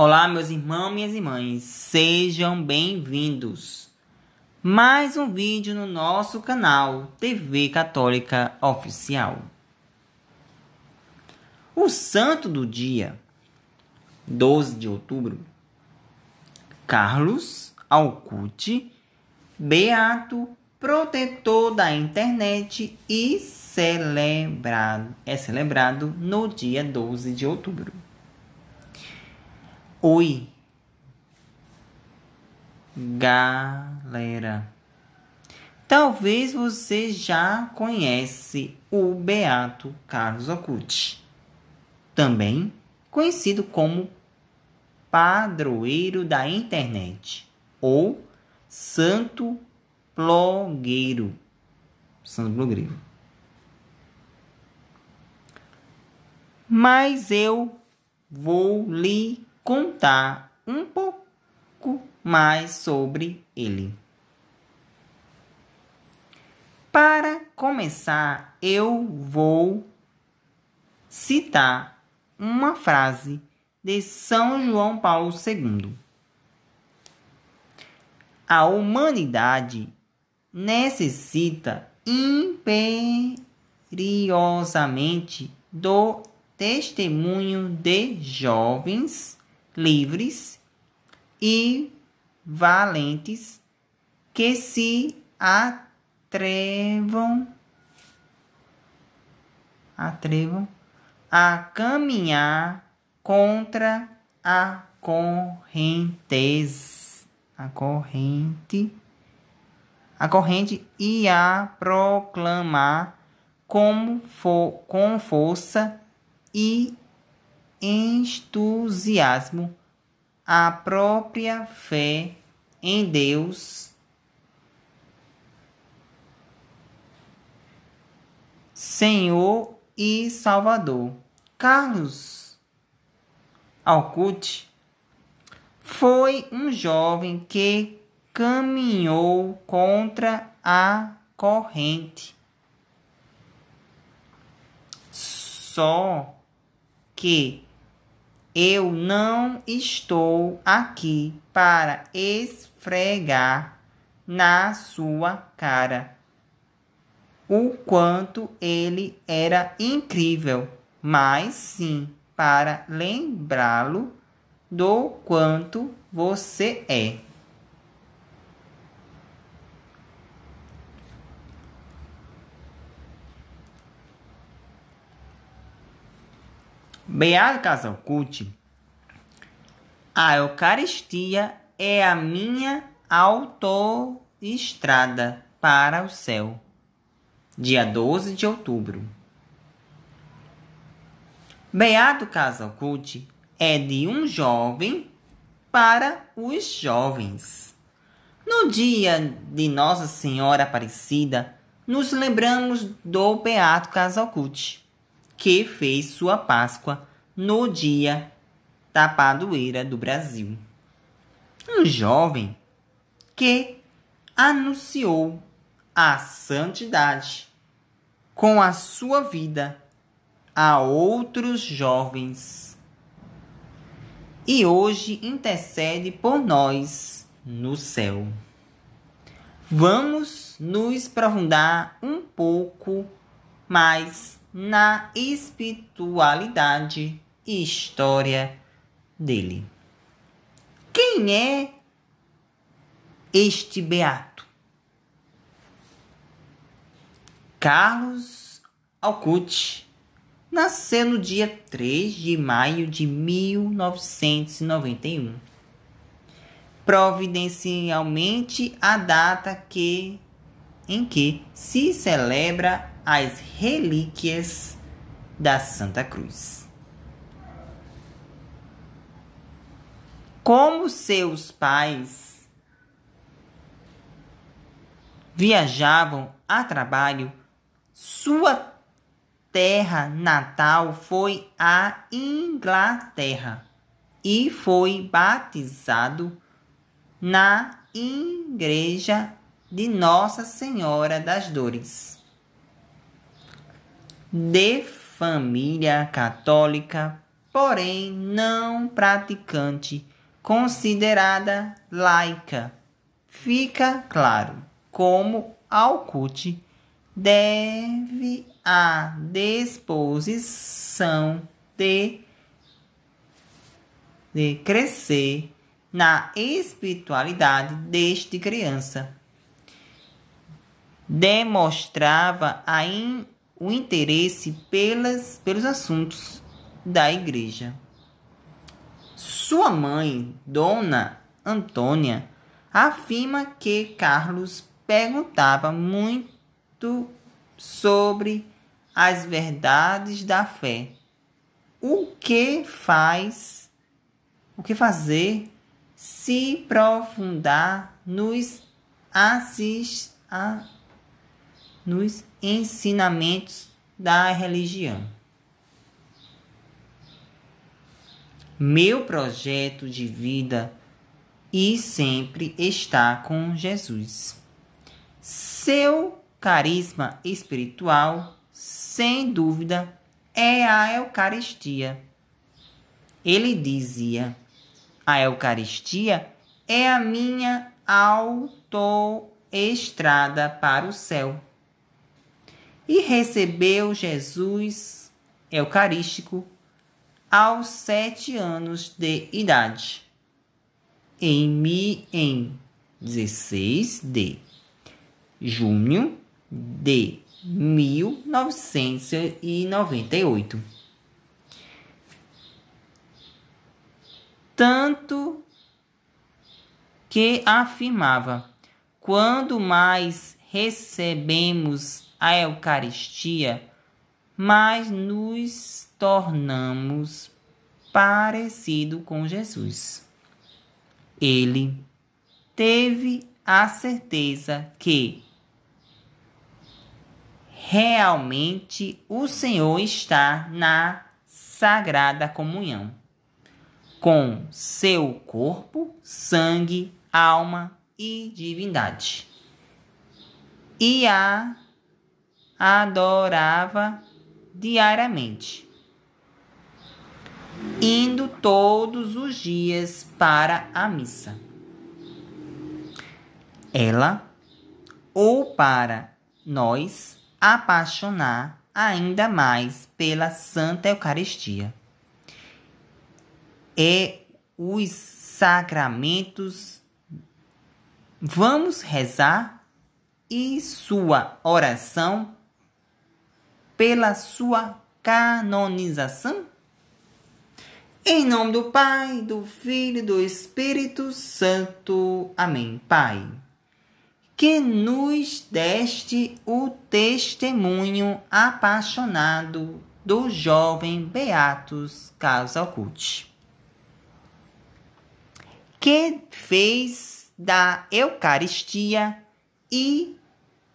Olá, meus irmãos, minhas irmãs, sejam bem-vindos. Mais um vídeo no nosso canal TV Católica Oficial. O santo do dia, 12 de outubro, Carlos Alcute, beato protetor da internet e celebrado é celebrado no dia 12 de outubro. Oi, galera. Talvez você já conhece o Beato Carlos Acuti, também conhecido como padroeiro da internet ou santo blogueiro. Santo blogueiro. Mas eu vou lhe contar um pouco mais sobre ele. Para começar, eu vou citar uma frase de São João Paulo II. A humanidade necessita imperiosamente do testemunho de jovens livres e valentes que se atrevam atrevam a caminhar contra a correntez a corrente a corrente e a proclamar como for, com força e entusiasmo a própria fé em Deus. Senhor e Salvador. Carlos Alcute foi um jovem que caminhou contra a corrente. Só que eu não estou aqui para esfregar na sua cara o quanto ele era incrível, mas sim para lembrá-lo do quanto você é. Beato Casalcuti, a Eucaristia é a minha autoestrada para o céu. Dia 12 de outubro. Beato Casalcuti é de um jovem para os jovens. No dia de Nossa Senhora Aparecida, nos lembramos do Beato Casalcuti que fez sua Páscoa no dia da padoeira do Brasil. Um jovem que anunciou a santidade com a sua vida a outros jovens. E hoje intercede por nós no céu. Vamos nos aprofundar um pouco mais na espiritualidade e história dele. Quem é este beato? Carlos Alcute nasceu no dia 3 de maio de 1991. Providencialmente a data que em que se celebra as relíquias da Santa Cruz. Como seus pais viajavam a trabalho, sua terra natal foi a Inglaterra e foi batizado na Igreja de Nossa Senhora das Dores de família católica, porém não praticante, considerada laica. Fica claro como Alcute deve à disposição de, de crescer na espiritualidade desde criança. Demonstrava a in o interesse pelas, pelos assuntos da igreja. Sua mãe, Dona Antônia, afirma que Carlos perguntava muito sobre as verdades da fé. O que faz, o que fazer se aprofundar nos assis a, nos ensinamentos da religião. Meu projeto de vida e sempre está com Jesus. Seu carisma espiritual, sem dúvida, é a Eucaristia. Ele dizia: A Eucaristia é a minha autoestrada para o céu e recebeu Jesus Eucarístico aos sete anos de idade, em, mi, em 16 de junho de 1998. Tanto que afirmava: quando mais recebemos a Eucaristia, mas nos tornamos parecido com Jesus. Ele teve a certeza que realmente o Senhor está na Sagrada Comunhão, com seu corpo, sangue, alma e divindade. E a adorava diariamente, indo todos os dias para a missa. Ela, ou para nós, apaixonar ainda mais pela Santa Eucaristia e os sacramentos. Vamos rezar e sua oração pela sua canonização? Em nome do Pai, do Filho e do Espírito Santo. Amém. Pai, que nos deste o testemunho apaixonado do jovem Beatus Casalcuti, que fez da Eucaristia e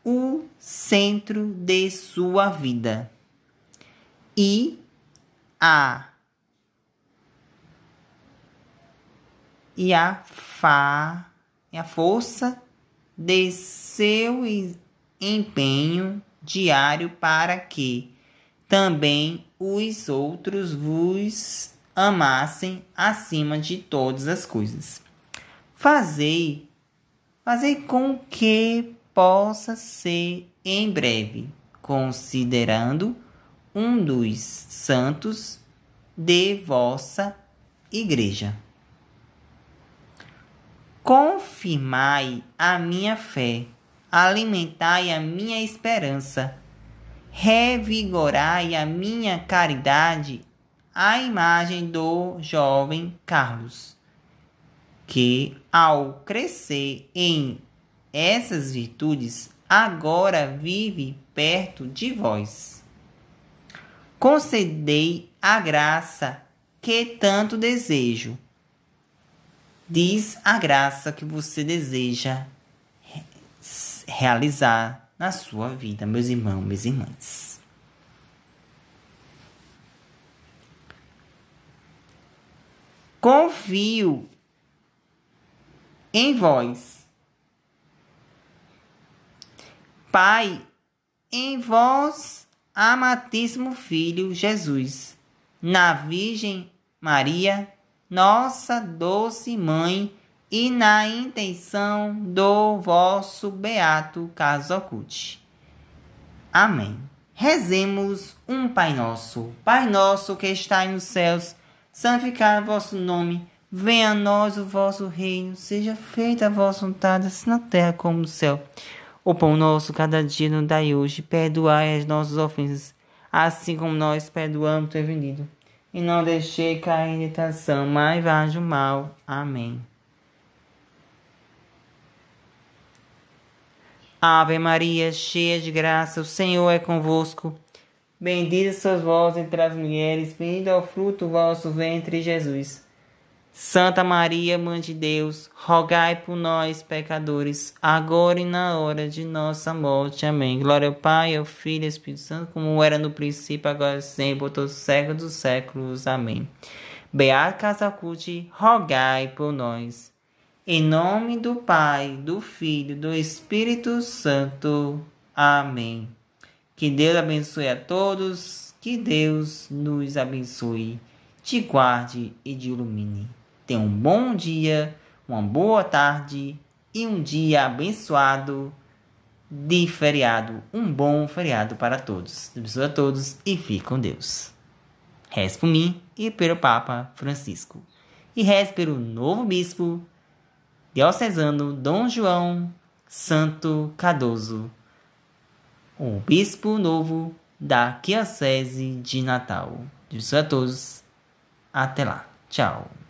o centro de sua vida e a e a fa e a força de seu empenho diário para que também os outros vos amassem acima de todas as coisas. Fazei, fazei com que possa ser em breve considerando um dos santos de vossa igreja. Confirmai a minha fé, alimentai a minha esperança, revigorai a minha caridade a imagem do jovem Carlos, que ao crescer em essas virtudes agora vivem perto de vós. Concedei a graça que tanto desejo. Diz a graça que você deseja realizar na sua vida, meus irmãos, minhas irmãs. Confio em vós Pai, em vós, amatíssimo Filho Jesus, na Virgem Maria, nossa doce Mãe, e na intenção do vosso beato caso oculte. Amém. Rezemos um Pai Nosso. Pai Nosso que estais nos céus, santificado é vosso nome. Venha a nós o vosso reino, seja feita a vossa vontade, assim na terra como no céu. O pão nosso cada dia nos dai hoje, perdoai as nossas ofensas, assim como nós perdoamos o vendido. E não deixei cair em tentação, mas vá mal. Amém. Ave Maria, cheia de graça, o Senhor é convosco. Bendita sois vós entre as mulheres, bendito é o fruto do vosso ventre, Jesus. Santa Maria, Mãe de Deus, rogai por nós, pecadores, agora e na hora de nossa morte. Amém. Glória ao Pai, ao Filho e ao Espírito Santo, como era no princípio, agora e sempre, por todos os séculos dos séculos. Amém. Beata Casacuti, rogai por nós. Em nome do Pai, do Filho, do Espírito Santo. Amém. Que Deus abençoe a todos, que Deus nos abençoe, te guarde e te ilumine um bom dia, uma boa tarde e um dia abençoado de feriado. Um bom feriado para todos. Deus a todos e fique com Deus. Reze por mim e pelo Papa Francisco. E reze pelo novo bispo diocesano Dom João Santo Cardoso, o bispo novo da Diocese de Natal. Deus a todos. Até lá. Tchau.